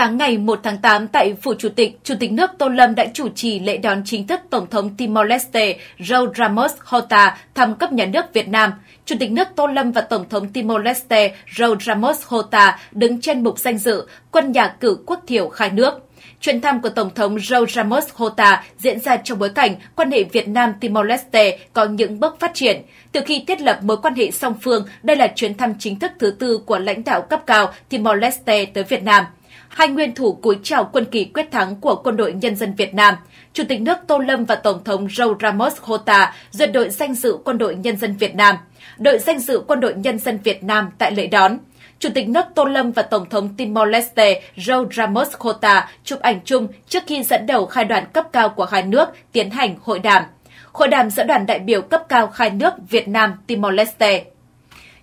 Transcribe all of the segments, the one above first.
Sáng ngày 1 tháng 8 tại Phủ Chủ tịch, Chủ tịch nước Tô Lâm đã chủ trì lễ đón chính thức Tổng thống Timor-Leste joe Ramos Horta thăm cấp nhà nước Việt Nam. Chủ tịch nước Tô Lâm và Tổng thống Timor-Leste joe Ramos Horta đứng trên mục danh dự quân nhà cử quốc thiểu khai nước. Chuyến thăm của Tổng thống joe Ramos Horta diễn ra trong bối cảnh quan hệ Việt Nam Timor-Leste có những bước phát triển. Từ khi thiết lập mối quan hệ song phương, đây là chuyến thăm chính thức thứ tư của lãnh đạo cấp cao Timor-Leste tới Việt Nam hai nguyên thủ cúi chào quân kỳ quyết thắng của quân đội nhân dân Việt Nam. Chủ tịch nước Tô Lâm và Tổng thống Joe Ramos Hota duyệt đội danh dự quân đội nhân dân Việt Nam, đội danh dự quân đội nhân dân Việt Nam tại lễ đón. Chủ tịch nước Tô Lâm và Tổng thống Timor-Leste Joe Ramos Hota chụp ảnh chung trước khi dẫn đầu khai đoàn cấp cao của hai nước tiến hành hội đàm. Hội đàm giữa đoàn đại biểu cấp cao hai nước Việt Nam Timor-Leste.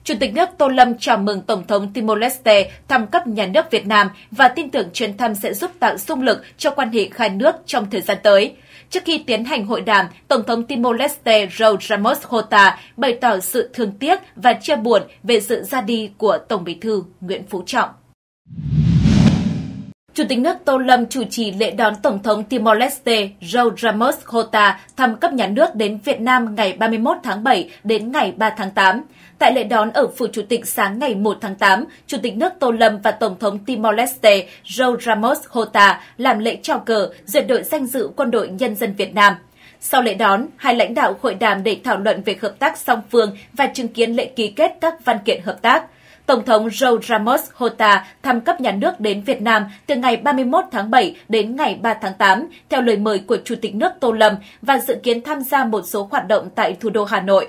Chủ tịch nước Tô Lâm chào mừng Tổng thống Timor-Leste thăm cấp nhà nước Việt Nam và tin tưởng chuyến thăm sẽ giúp tạo xung lực cho quan hệ hai nước trong thời gian tới. Trước khi tiến hành hội đàm, Tổng thống Timor-Leste Raul Ramos Horta bày tỏ sự thương tiếc và chia buồn về sự ra đi của Tổng bí thư Nguyễn Phú Trọng. Chủ tịch nước Tô Lâm chủ trì lễ đón Tổng thống Timor-Leste Joe Ramos Hota thăm cấp nhà nước đến Việt Nam ngày 31 tháng 7 đến ngày 3 tháng 8. Tại lễ đón ở Phủ Chủ tịch sáng ngày 1 tháng 8, Chủ tịch nước Tô Lâm và Tổng thống Timor-Leste Joe Ramos Hota làm lễ trao cờ duyệt đội danh dự quân đội nhân dân Việt Nam. Sau lễ đón, hai lãnh đạo hội đàm để thảo luận về hợp tác song phương và chứng kiến lễ ký kết các văn kiện hợp tác – Tổng thống Joe Ramos Horta thăm cấp nhà nước đến Việt Nam từ ngày 31 tháng 7 đến ngày 3 tháng 8, theo lời mời của Chủ tịch nước Tô Lâm và dự kiến tham gia một số hoạt động tại thủ đô Hà Nội.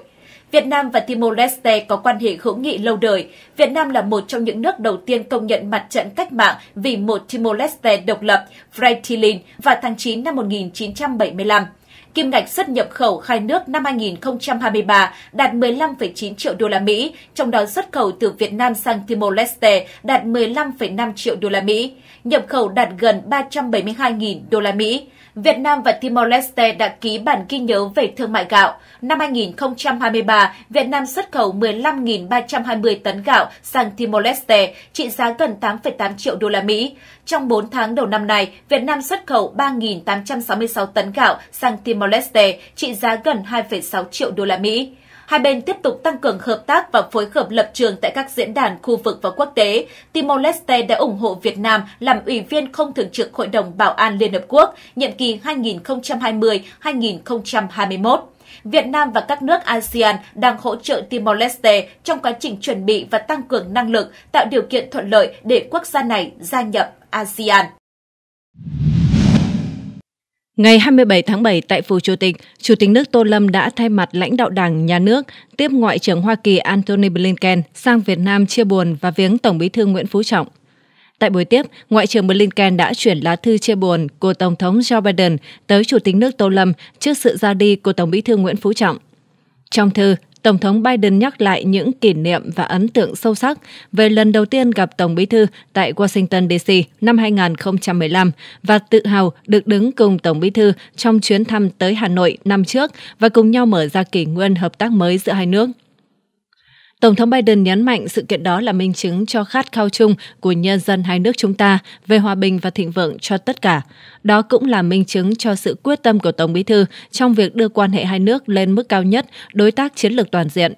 Việt Nam và Timor-Leste có quan hệ hữu nghị lâu đời. Việt Nam là một trong những nước đầu tiên công nhận mặt trận cách mạng vì một Timor-Leste độc lập, Fretilin, vào tháng 9 năm 1975 kim ngạch xuất nhập khẩu hai nước năm 2023 đạt 15,9 triệu đô la Mỹ, trong đó xuất khẩu từ Việt Nam sang Timor Leste đạt 15,5 triệu đô la Mỹ, nhập khẩu đạt gần 372.000 đô la Mỹ. Việt Nam và Timor-Leste đã ký bản ghi nhớ về thương mại gạo. Năm 2023, Việt Nam xuất khẩu 15.320 tấn gạo sang Timor-Leste, trị giá gần 8,8 triệu đô la Mỹ. Trong 4 tháng đầu năm nay, Việt Nam xuất khẩu 3.866 tấn gạo sang Timor-Leste, trị giá gần 2,6 triệu đô la Mỹ hai bên tiếp tục tăng cường hợp tác và phối hợp lập trường tại các diễn đàn khu vực và quốc tế. Timor-Leste đã ủng hộ Việt Nam làm ủy viên không thường trực Hội đồng Bảo an Liên Hợp Quốc nhiệm kỳ 2020-2021. Việt Nam và các nước ASEAN đang hỗ trợ Timor-Leste trong quá trình chuẩn bị và tăng cường năng lực, tạo điều kiện thuận lợi để quốc gia này gia nhập ASEAN. Ngày 27 tháng 7 tại Phủ Chủ tịch, Chủ tịch nước Tô Lâm đã thay mặt lãnh đạo Đảng, Nhà nước tiếp Ngoại trưởng Hoa Kỳ Antony Blinken sang Việt Nam chia buồn và viếng Tổng bí thư Nguyễn Phú Trọng. Tại buổi tiếp, Ngoại trưởng Blinken đã chuyển lá thư chia buồn của Tổng thống Joe Biden tới Chủ tịch nước Tô Lâm trước sự ra đi của Tổng bí thư Nguyễn Phú Trọng. Trong thư, Tổng thống Biden nhắc lại những kỷ niệm và ấn tượng sâu sắc về lần đầu tiên gặp Tổng Bí thư tại Washington DC năm 2015 và tự hào được đứng cùng Tổng Bí thư trong chuyến thăm tới Hà Nội năm trước và cùng nhau mở ra kỷ nguyên hợp tác mới giữa hai nước. Tổng thống Biden nhấn mạnh sự kiện đó là minh chứng cho khát khao chung của nhân dân hai nước chúng ta về hòa bình và thịnh vượng cho tất cả. Đó cũng là minh chứng cho sự quyết tâm của Tổng Bí thư trong việc đưa quan hệ hai nước lên mức cao nhất, đối tác chiến lược toàn diện.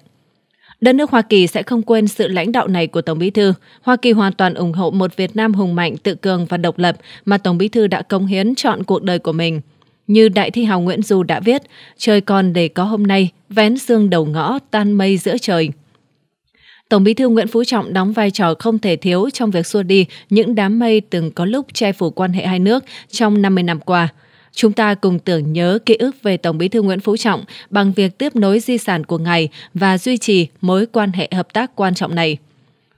Đất nước Hoa Kỳ sẽ không quên sự lãnh đạo này của Tổng Bí thư. Hoa Kỳ hoàn toàn ủng hộ một Việt Nam hùng mạnh, tự cường và độc lập mà Tổng Bí thư đã cống hiến chọn cuộc đời của mình. Như Đại thi hào Nguyễn Du đã viết, trời còn để có hôm nay, vén xương đầu ngõ, tan mây giữa trời – Tổng bí thư Nguyễn Phú Trọng đóng vai trò không thể thiếu trong việc xua đi những đám mây từng có lúc che phủ quan hệ hai nước trong 50 năm qua. Chúng ta cùng tưởng nhớ ký ức về Tổng bí thư Nguyễn Phú Trọng bằng việc tiếp nối di sản của ngài và duy trì mối quan hệ hợp tác quan trọng này.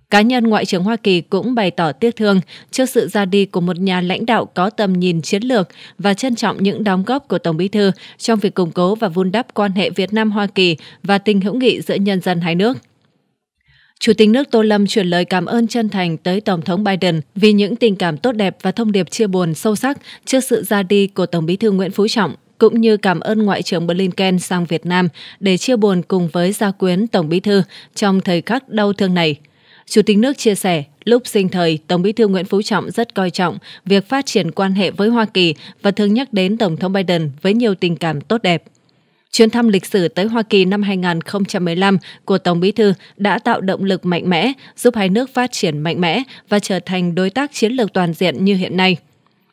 Cá nhân Ngoại trưởng Hoa Kỳ cũng bày tỏ tiếc thương trước sự ra đi của một nhà lãnh đạo có tầm nhìn chiến lược và trân trọng những đóng góp của Tổng Bí thư trong việc củng cố và vun đắp quan hệ Việt Nam-Hoa Kỳ và tình hữu nghị giữa nhân dân hai nước. Chủ tịch nước Tô Lâm chuyển lời cảm ơn chân thành tới Tổng thống Biden vì những tình cảm tốt đẹp và thông điệp chia buồn sâu sắc trước sự ra đi của Tổng bí thư Nguyễn Phú Trọng cũng như cảm ơn Ngoại trưởng Blinken sang Việt Nam để chia buồn cùng với gia quyến Tổng bí thư trong thời khắc đau thương này. Chủ tịch nước chia sẻ, lúc sinh thời, Tổng bí thư Nguyễn Phú Trọng rất coi trọng việc phát triển quan hệ với Hoa Kỳ và thường nhắc đến Tổng thống Biden với nhiều tình cảm tốt đẹp. Chuyến thăm lịch sử tới Hoa Kỳ năm 2015 của Tổng Bí thư đã tạo động lực mạnh mẽ, giúp hai nước phát triển mạnh mẽ và trở thành đối tác chiến lược toàn diện như hiện nay.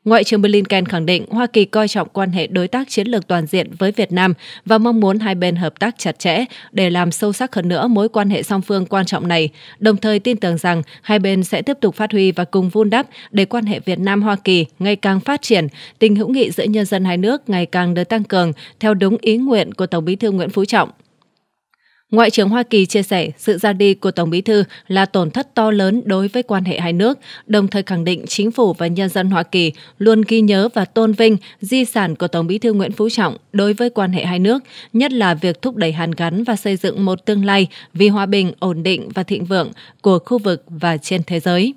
Ngoại trưởng Blinken khẳng định Hoa Kỳ coi trọng quan hệ đối tác chiến lược toàn diện với Việt Nam và mong muốn hai bên hợp tác chặt chẽ để làm sâu sắc hơn nữa mối quan hệ song phương quan trọng này, đồng thời tin tưởng rằng hai bên sẽ tiếp tục phát huy và cùng vun đắp để quan hệ Việt Nam Hoa Kỳ ngày càng phát triển, tình hữu nghị giữa nhân dân hai nước ngày càng được tăng cường theo đúng ý nguyện của Tổng Bí thư Nguyễn Phú Trọng. Ngoại trưởng Hoa Kỳ chia sẻ sự ra đi của Tổng bí thư là tổn thất to lớn đối với quan hệ hai nước, đồng thời khẳng định chính phủ và nhân dân Hoa Kỳ luôn ghi nhớ và tôn vinh di sản của Tổng bí thư Nguyễn Phú Trọng đối với quan hệ hai nước, nhất là việc thúc đẩy hàn gắn và xây dựng một tương lai vì hòa bình, ổn định và thịnh vượng của khu vực và trên thế giới.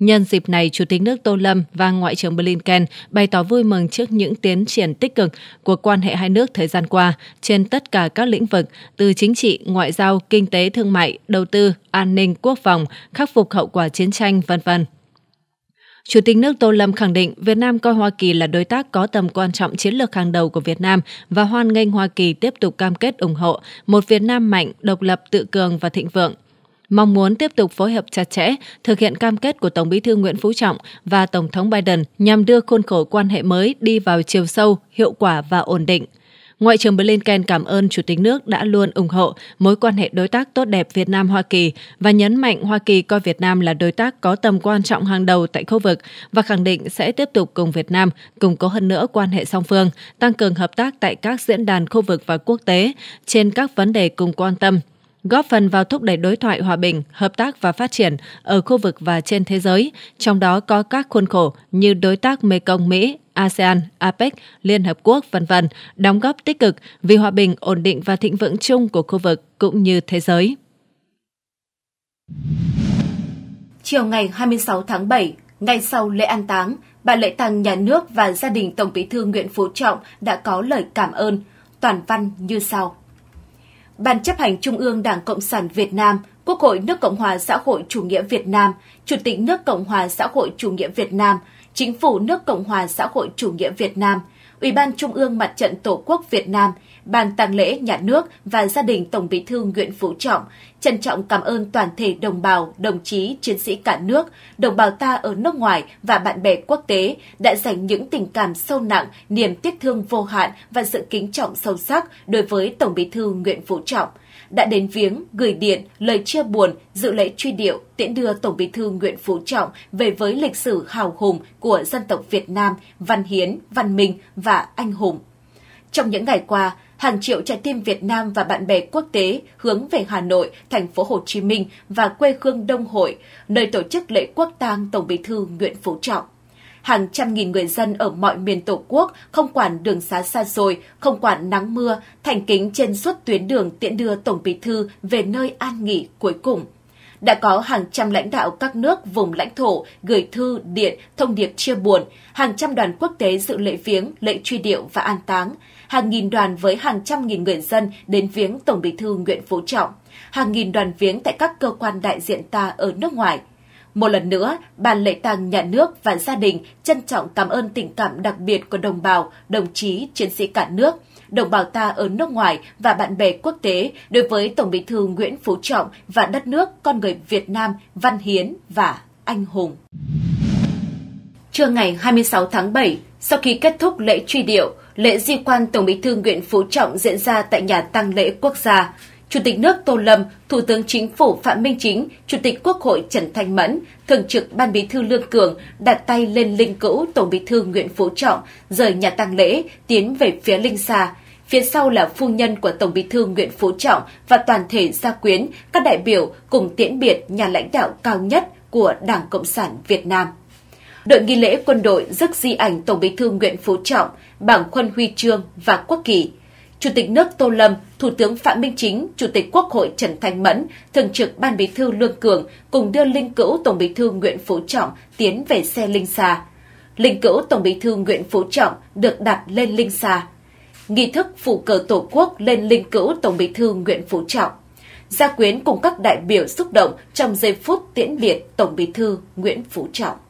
Nhân dịp này, Chủ tịch nước Tô Lâm và Ngoại trưởng Blinken bày tỏ vui mừng trước những tiến triển tích cực của quan hệ hai nước thời gian qua trên tất cả các lĩnh vực, từ chính trị, ngoại giao, kinh tế, thương mại, đầu tư, an ninh, quốc phòng, khắc phục hậu quả chiến tranh, vân vân. Chủ tịch nước Tô Lâm khẳng định Việt Nam coi Hoa Kỳ là đối tác có tầm quan trọng chiến lược hàng đầu của Việt Nam và hoan nghênh Hoa Kỳ tiếp tục cam kết ủng hộ một Việt Nam mạnh, độc lập, tự cường và thịnh vượng – mong muốn tiếp tục phối hợp chặt chẽ, thực hiện cam kết của Tổng Bí thư Nguyễn Phú Trọng và Tổng thống Biden nhằm đưa khuôn khổ quan hệ mới đi vào chiều sâu, hiệu quả và ổn định. Ngoại trưởng Blinken cảm ơn Chủ tịch nước đã luôn ủng hộ mối quan hệ đối tác tốt đẹp Việt Nam-Hoa Kỳ và nhấn mạnh Hoa Kỳ coi Việt Nam là đối tác có tầm quan trọng hàng đầu tại khu vực và khẳng định sẽ tiếp tục cùng Việt Nam củng cố hơn nữa quan hệ song phương, tăng cường hợp tác tại các diễn đàn khu vực và quốc tế trên các vấn đề cùng quan tâm, góp phần vào thúc đẩy đối thoại hòa bình, hợp tác và phát triển ở khu vực và trên thế giới, trong đó có các khuôn khổ như đối tác Mekong Mỹ, ASEAN, APEC, Liên Hợp Quốc, vân vân, đóng góp tích cực vì hòa bình, ổn định và thịnh vượng chung của khu vực cũng như thế giới. Chiều ngày 26 tháng 7, ngay sau lễ an táng, bà lễ tang nhà nước và gia đình Tổng bí thư Nguyễn Phú Trọng đã có lời cảm ơn, toàn văn như sau. Ban chấp hành Trung ương Đảng Cộng sản Việt Nam, Quốc hội nước Cộng hòa xã hội chủ nghĩa Việt Nam, Chủ tịch nước Cộng hòa xã hội chủ nghĩa Việt Nam, Chính phủ nước Cộng hòa xã hội chủ nghĩa Việt Nam, Ủy ban Trung ương Mặt trận Tổ quốc Việt Nam, Ban tang lễ Nhà nước và gia đình Tổng Bí thư Nguyễn Phú Trọng trân trọng cảm ơn toàn thể đồng bào, đồng chí, chiến sĩ cả nước, đồng bào ta ở nước ngoài và bạn bè quốc tế đã dành những tình cảm sâu nặng, niềm tiếc thương vô hạn và sự kính trọng sâu sắc đối với Tổng Bí thư Nguyễn Phú Trọng – đã đến viếng, gửi điện, lời chia buồn, dự lễ truy điệu, tiễn đưa Tổng Bí thư Nguyễn Phú Trọng về với lịch sử hào hùng của dân tộc Việt Nam, văn hiến, văn minh và anh hùng. Trong những ngày qua, hàng triệu trái tim Việt Nam và bạn bè quốc tế hướng về Hà Nội, thành phố Hồ Chí Minh và quê hương Đông Hội, nơi tổ chức lễ quốc tang Tổng Bí thư Nguyễn Phú Trọng hàng trăm nghìn người dân ở mọi miền Tổ quốc, không quản đường xá xa xôi, không quản nắng mưa, thành kính trên suốt tuyến đường tiễn đưa Tổng Bí Thư về nơi an nghỉ cuối cùng. Đã có hàng trăm lãnh đạo các nước vùng lãnh thổ gửi thư, điện, thông điệp chia buồn, hàng trăm đoàn quốc tế dự lễ viếng, lễ truy điệu và an táng, hàng nghìn đoàn với hàng trăm nghìn người dân đến viếng Tổng Bí Thư Nguyễn Phú Trọng, hàng nghìn đoàn viếng tại các cơ quan đại diện ta ở nước ngoài – một lần nữa, Ban lễ tang nhà nước và gia đình trân trọng cảm ơn tình cảm đặc biệt của đồng bào, đồng chí, chiến sĩ cả nước, đồng bào ta ở nước ngoài và bạn bè quốc tế đối với Tổng bí thư Nguyễn Phú Trọng và đất nước con người Việt Nam văn hiến và anh hùng. Trưa ngày 26 tháng 7, sau khi kết thúc lễ truy điệu, lễ di quan Tổng bí thư Nguyễn Phú Trọng diễn ra tại nhà tăng lễ quốc gia. Chủ tịch nước Tô Lâm, Thủ tướng Chính phủ Phạm Minh Chính, Chủ tịch Quốc hội Trần Thanh Mẫn, Thường trực Ban Bí thư Lương Cường đặt tay lên linh cữu Tổng Bí thư Nguyễn Phú Trọng, rời nhà tang lễ, tiến về phía linh xa. Phía sau là phu nhân của Tổng Bí thư Nguyễn Phú Trọng và toàn thể gia quyến, các đại biểu cùng tiễn biệt nhà lãnh đạo cao nhất của Đảng Cộng sản Việt Nam. Đội nghi lễ quân đội rước di ảnh Tổng Bí thư Nguyễn Phú Trọng, bảng khuân huy chương và quốc kỳ. Chủ tịch nước Tô Lâm, Thủ tướng Phạm Minh Chính, Chủ tịch Quốc hội Trần Thanh Mẫn, Thường trực Ban Bí thư Lương Cường cùng đưa Linh Cữu Tổng Bí thư Nguyễn Phú Trọng tiến về xe Linh xa. Linh Cữu Tổng Bí thư Nguyễn Phú Trọng được đặt lên Linh xa. Nghi thức phủ cờ Tổ quốc lên Linh Cữu Tổng Bí thư Nguyễn Phú Trọng. Gia quyến cùng các đại biểu xúc động trong giây phút tiễn biệt Tổng Bí thư Nguyễn Phú Trọng.